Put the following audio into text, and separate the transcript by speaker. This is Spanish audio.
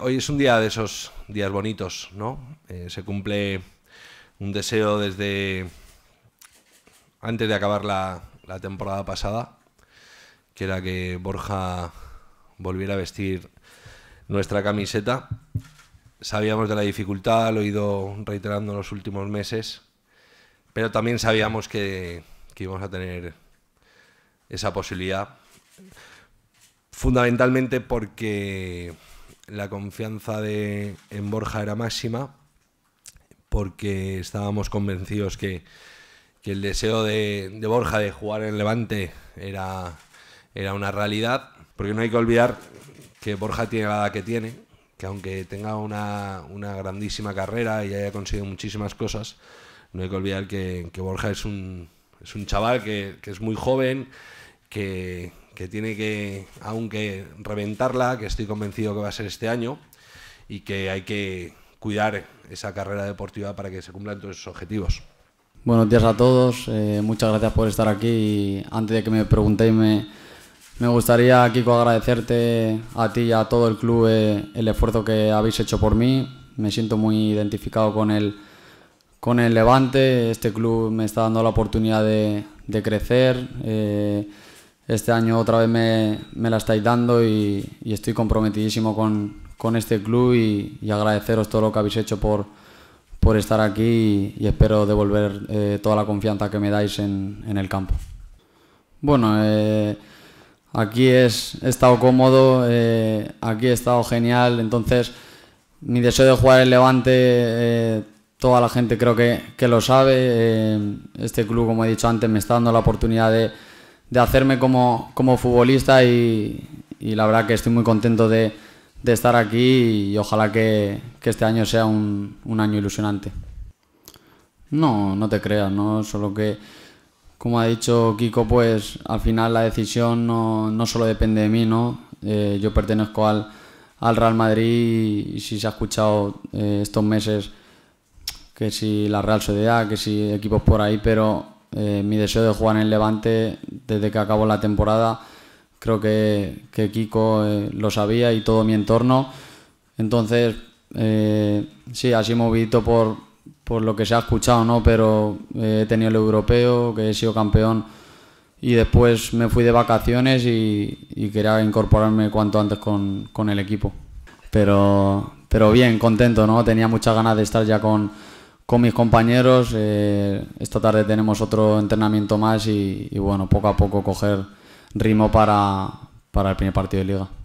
Speaker 1: Hoy es un día de esos días bonitos, ¿no? Eh, se cumple un deseo desde antes de acabar la, temporada pasada, que era que Borja volviera a vestir nuestra camiseta. Sabíamos de la dificultad, lo he ido reiterando en los últimos meses, pero también sabíamos que íbamos a tener esa posibilidad, fundamentalmente porque la confianza de, en Borja era máxima porque estábamos convencidos que, el deseo de, Borja de jugar en Levante era, era una realidad, porque no hay que olvidar que Borja tiene la edad que tiene, que aunque tenga una, grandísima carrera y haya conseguido muchísimas cosas, no hay que olvidar que, Borja es un, es un chaval que es muy joven, que, que tiene que, aunque reventarla, que estoy convencido que va a ser este año, y que hay que cuidar esa carrera deportiva para que se cumplan todos esos objetivos.
Speaker 2: Buenos días a todos, eh, muchas gracias por estar aquí antes de que me preguntéis me, gustaría, Kiko, agradecerte a ti y a todo el club eh, el esfuerzo que habéis hecho por mí. Me siento muy identificado con el, con el Levante, este club me está dando la oportunidad de, crecer. Eh, este año otra vez me, la estáis dando y, estoy comprometidísimo con, este club y, agradeceros todo lo que habéis hecho por, por estar aquí y, espero devolver eh, toda la confianza que me dais en, el campo. Bueno, eh, aquí he estado cómodo, eh, aquí he estado genial, entonces mi deseo de jugar en Levante, toda la gente creo que lo sabe, este club como he dicho antes me está dando la oportunidad de de hacerme como, como futbolista y, la verdad que estoy muy contento de, estar aquí y ojalá que, este año sea un, año ilusionante. No, no te creas, ¿no? Solo que, como ha dicho Kiko, pues al final la decisión no, no solo depende de mí, ¿no? Eh, yo pertenezco al, al Real Madrid y, si se ha escuchado eh, estos meses que si la Real Sociedad, que si equipos por ahí, pero eh, mi deseo de jugar en el Levante desde que acabó la temporada, creo que, que Kiko eh, lo sabía y todo mi entorno. Entonces, eh, sí, así movido por, por lo que se ha escuchado, ¿no? Pero he tenido el europeo, que he sido campeón y después me fui de vacaciones y, quería incorporarme cuanto antes con, con, el equipo. Pero, pero bien, contento, ¿no? Tenía muchas ganas de estar ya con con mis compañeros. Eh, esta tarde tenemos otro entrenamiento más y, bueno, poco a poco coger ritmo para, para el primer partido de liga.